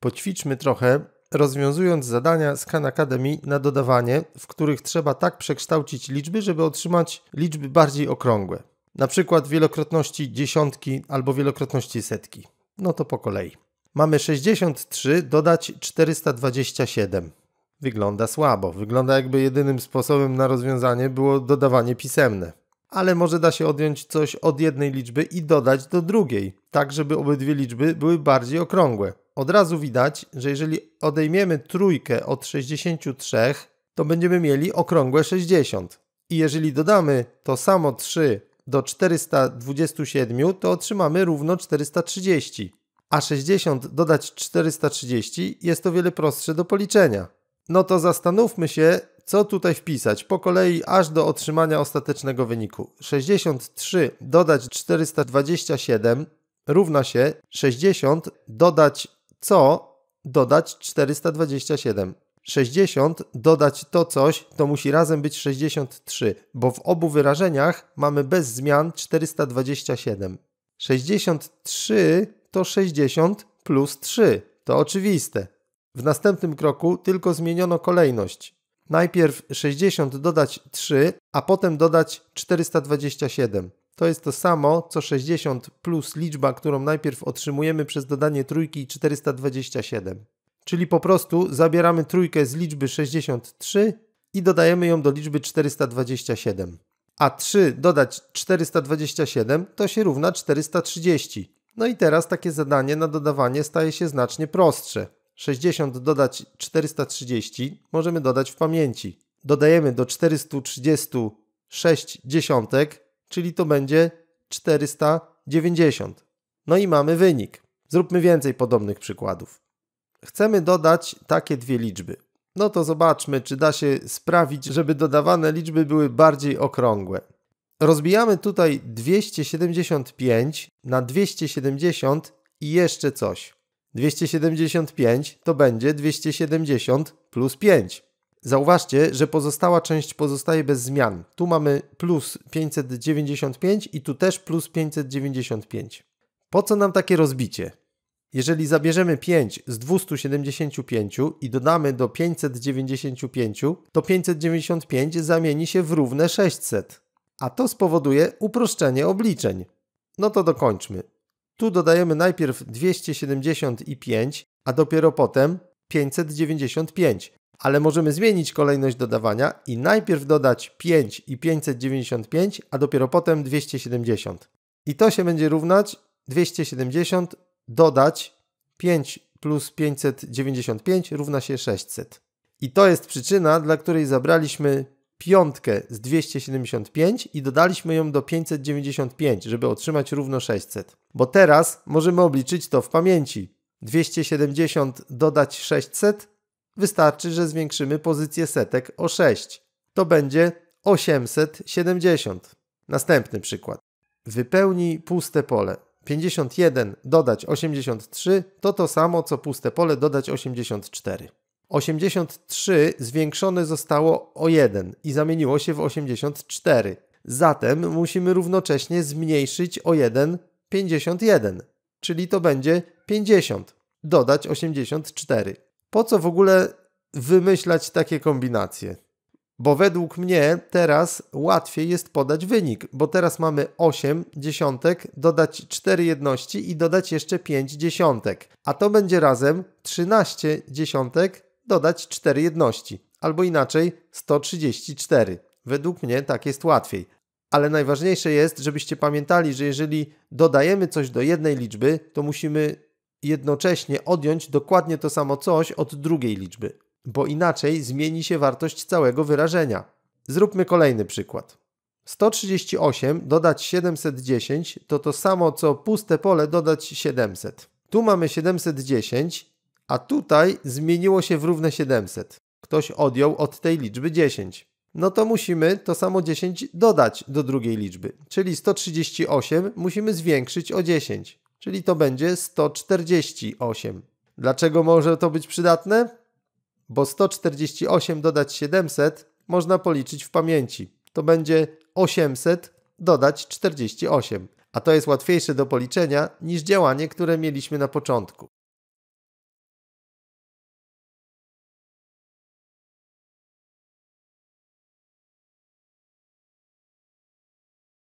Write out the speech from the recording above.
Poćwiczmy trochę, rozwiązując zadania z Khan Academy na dodawanie, w których trzeba tak przekształcić liczby, żeby otrzymać liczby bardziej okrągłe. Na przykład wielokrotności dziesiątki albo wielokrotności setki. No to po kolei. Mamy 63 dodać 427. Wygląda słabo. Wygląda jakby jedynym sposobem na rozwiązanie było dodawanie pisemne. Ale może da się odjąć coś od jednej liczby i dodać do drugiej, tak żeby obydwie liczby były bardziej okrągłe od razu widać, że jeżeli odejmiemy trójkę od 63, to będziemy mieli okrągłe 60. I jeżeli dodamy to samo 3 do 427, to otrzymamy równo 430. A 60 dodać 430 jest o wiele prostsze do policzenia. No to zastanówmy się, co tutaj wpisać po kolei aż do otrzymania ostatecznego wyniku. 63 dodać 427 równa się 60 dodać co dodać 427. 60 dodać to coś, to musi razem być 63, bo w obu wyrażeniach mamy bez zmian 427. 63 to 60 plus 3. To oczywiste. W następnym kroku tylko zmieniono kolejność. Najpierw 60 dodać 3, a potem dodać 427 to jest to samo co 60 plus liczba, którą najpierw otrzymujemy przez dodanie trójki 427. Czyli po prostu zabieramy trójkę z liczby 63 i dodajemy ją do liczby 427. A 3 dodać 427 to się równa 430. No i teraz takie zadanie na dodawanie staje się znacznie prostsze. 60 dodać 430 możemy dodać w pamięci. Dodajemy do 436 dziesiątek, czyli to będzie 490. No i mamy wynik. Zróbmy więcej podobnych przykładów. Chcemy dodać takie dwie liczby. No to zobaczmy, czy da się sprawić, żeby dodawane liczby były bardziej okrągłe. Rozbijamy tutaj 275 na 270 i jeszcze coś. 275 to będzie 270 plus 5. Zauważcie, że pozostała część pozostaje bez zmian. Tu mamy plus 595 i tu też plus 595. Po co nam takie rozbicie? Jeżeli zabierzemy 5 z 275 i dodamy do 595, to 595 zamieni się w równe 600. A to spowoduje uproszczenie obliczeń. No to dokończmy. Tu dodajemy najpierw 275, a dopiero potem 595 ale możemy zmienić kolejność dodawania i najpierw dodać 5 i 595, a dopiero potem 270. I to się będzie równać 270 dodać 5 plus 595 równa się 600. I to jest przyczyna, dla której zabraliśmy piątkę z 275 i dodaliśmy ją do 595, żeby otrzymać równo 600. Bo teraz możemy obliczyć to w pamięci. 270 dodać 600 Wystarczy, że zwiększymy pozycję setek o 6. To będzie 870. Następny przykład. Wypełnij puste pole. 51 dodać 83 to to samo co puste pole dodać 84. 83 zwiększone zostało o 1 i zamieniło się w 84. Zatem musimy równocześnie zmniejszyć o 1 51, czyli to będzie 50 dodać 84 po co w ogóle wymyślać takie kombinacje? Bo według mnie teraz łatwiej jest podać wynik, bo teraz mamy 8 dziesiątek, dodać 4 jedności i dodać jeszcze 5 dziesiątek. A to będzie razem 13 dziesiątek, dodać 4 jedności. Albo inaczej 134. Według mnie tak jest łatwiej. Ale najważniejsze jest, żebyście pamiętali, że jeżeli dodajemy coś do jednej liczby, to musimy jednocześnie odjąć dokładnie to samo coś od drugiej liczby, bo inaczej zmieni się wartość całego wyrażenia. Zróbmy kolejny przykład. 138 dodać 710 to to samo co puste pole dodać 700. Tu mamy 710, a tutaj zmieniło się w równe 700. Ktoś odjął od tej liczby 10. No to musimy to samo 10 dodać do drugiej liczby, czyli 138 musimy zwiększyć o 10 czyli to będzie 148. Dlaczego może to być przydatne? Bo 148 dodać 700 można policzyć w pamięci. To będzie 800 dodać 48. A to jest łatwiejsze do policzenia niż działanie, które mieliśmy na początku.